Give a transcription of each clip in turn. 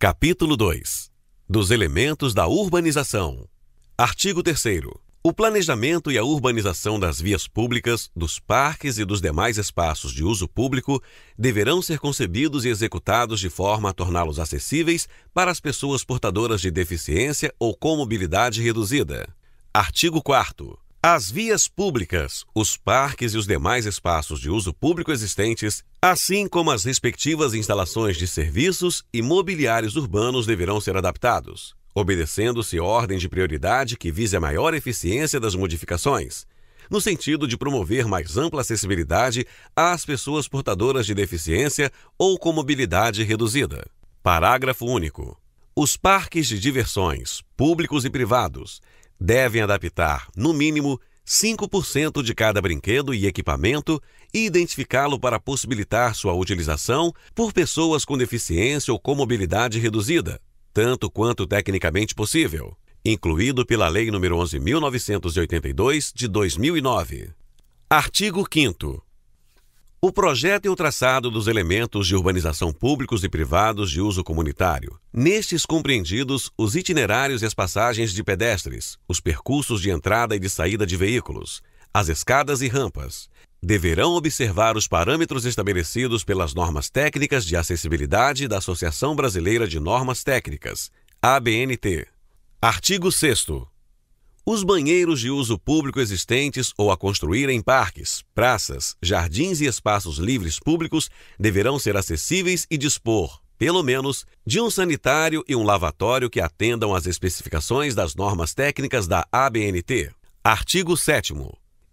Capítulo 2 Dos elementos da urbanização. Artigo 3. O planejamento e a urbanização das vias públicas, dos parques e dos demais espaços de uso público deverão ser concebidos e executados de forma a torná-los acessíveis para as pessoas portadoras de deficiência ou com mobilidade reduzida. Artigo 4. As vias públicas, os parques e os demais espaços de uso público existentes, assim como as respectivas instalações de serviços e mobiliários urbanos deverão ser adaptados, obedecendo-se ordem de prioridade que vise a maior eficiência das modificações, no sentido de promover mais ampla acessibilidade às pessoas portadoras de deficiência ou com mobilidade reduzida. Parágrafo único. Os parques de diversões, públicos e privados, devem adaptar, no mínimo, 5% de cada brinquedo e equipamento e identificá-lo para possibilitar sua utilização por pessoas com deficiência ou com mobilidade reduzida, tanto quanto tecnicamente possível, incluído pela Lei nº 11.982, de 2009. Artigo 5 o projeto e o traçado dos elementos de urbanização públicos e privados de uso comunitário. Nestes compreendidos os itinerários e as passagens de pedestres, os percursos de entrada e de saída de veículos, as escadas e rampas. Deverão observar os parâmetros estabelecidos pelas normas técnicas de acessibilidade da Associação Brasileira de Normas Técnicas, ABNT. Artigo 6 os banheiros de uso público existentes ou a construir em parques, praças, jardins e espaços livres públicos deverão ser acessíveis e dispor, pelo menos, de um sanitário e um lavatório que atendam às especificações das normas técnicas da ABNT. Artigo 7.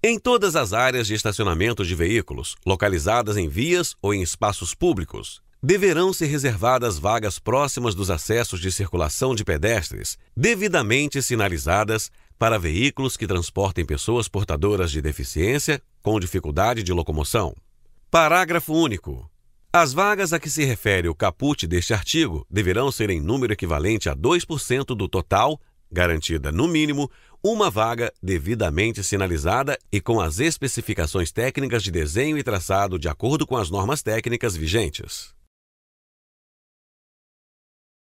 Em todas as áreas de estacionamento de veículos, localizadas em vias ou em espaços públicos, deverão ser reservadas vagas próximas dos acessos de circulação de pedestres, devidamente sinalizadas para veículos que transportem pessoas portadoras de deficiência com dificuldade de locomoção. Parágrafo único. As vagas a que se refere o caput deste artigo deverão ser em número equivalente a 2% do total, garantida, no mínimo, uma vaga devidamente sinalizada e com as especificações técnicas de desenho e traçado de acordo com as normas técnicas vigentes.